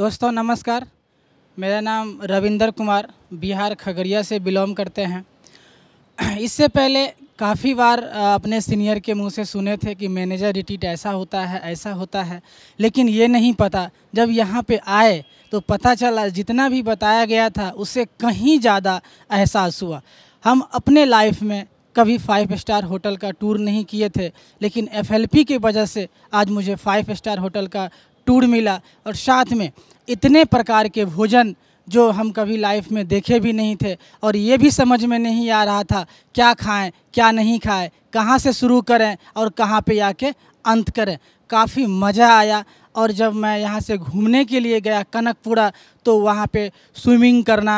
दोस्तों नमस्कार मेरा नाम रविंदर कुमार बिहार खगड़िया से बिलोंग करते हैं इससे पहले काफ़ी बार अपने सीनियर के मुंह से सुने थे कि मैनेजर रिटीट ऐसा होता है ऐसा होता है लेकिन ये नहीं पता जब यहाँ पे आए तो पता चला जितना भी बताया गया था उससे कहीं ज़्यादा एहसास हुआ हम अपने लाइफ में कभी फाइव स्टार होटल का टूर नहीं किए थे लेकिन एफएलपी की वजह से आज मुझे फाइव स्टार होटल का टूर मिला और साथ में इतने प्रकार के भोजन जो हम कभी लाइफ में देखे भी नहीं थे और ये भी समझ में नहीं आ रहा था क्या खाएं क्या नहीं खाएं कहाँ से शुरू करें और कहाँ पे आके अंत करें काफ़ी मज़ा आया और जब मैं यहाँ से घूमने के लिए गया कनकपुरा तो वहाँ पे स्विमिंग करना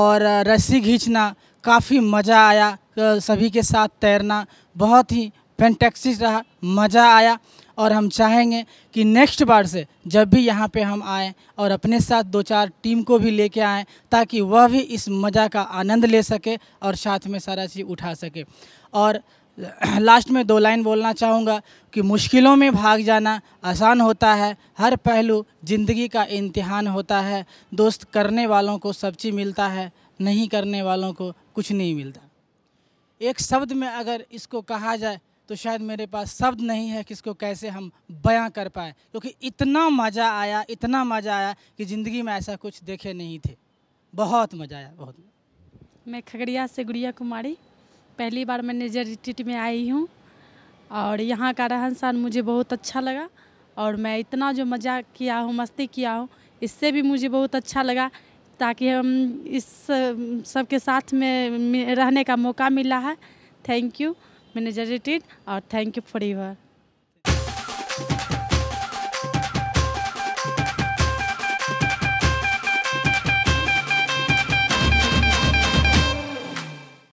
और रस्सी खींचना काफ़ी मज़ा आया सभी के साथ तैरना बहुत ही फैंटेक्सी रहा मज़ा आया और हम चाहेंगे कि नेक्स्ट बार से जब भी यहाँ पे हम आएँ और अपने साथ दो चार टीम को भी लेके आएँ ताकि वह भी इस मज़ा का आनंद ले सके और साथ में सारा चीज़ उठा सके और लास्ट में दो लाइन बोलना चाहूँगा कि मुश्किलों में भाग जाना आसान होता है हर पहलू ज़िंदगी का इम्तहान होता है दोस्त करने वालों को सब चीज़ मिलता है नहीं करने वालों को कुछ नहीं मिलता एक शब्द में अगर इसको कहा जाए तो शायद मेरे पास शब्द नहीं है कि इसको कैसे हम बयां कर पाए क्योंकि इतना मज़ा आया इतना मज़ा आया कि ज़िंदगी में ऐसा कुछ देखे नहीं थे बहुत मज़ा आया बहुत मैं खगड़िया से गुड़िया कुमारी पहली बार मैं निजर रिट्रीट में आई हूँ और यहाँ का रहन सहन मुझे बहुत अच्छा लगा और मैं इतना जो मज़ा किया हूँ मस्ती किया हूँ इससे भी मुझे बहुत अच्छा लगा ताकि हम इस सबके साथ में रहने का मौका मिला है थैंक यू मैनेजर रिटीड और थैंक यू फॉर यूर